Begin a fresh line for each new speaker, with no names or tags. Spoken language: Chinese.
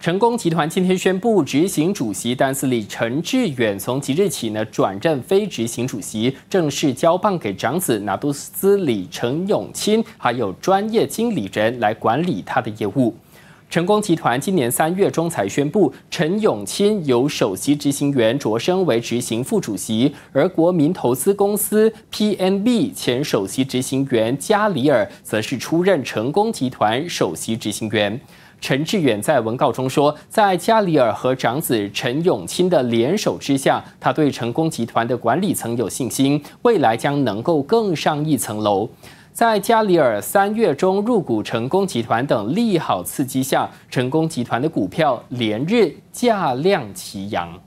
成功集团今天宣布，执行主席丹斯里陈志远从即日起呢转任非执行主席，正式交棒给长子拿督斯里陈永钦，还有专业经理人来管理他的业务。成功集团今年三月中才宣布，陈永钦由首席执行员擢升为执行副主席，而国民投资公司 p n b 前首席执行员加里尔则是出任成功集团首席执行员。陈志远在文告中说，在加里尔和长子陈永清的联手之下，他对成功集团的管理层有信心，未来将能够更上一层楼。在加里尔三月中入股成功集团等利好刺激下，成功集团的股票连日价量齐扬。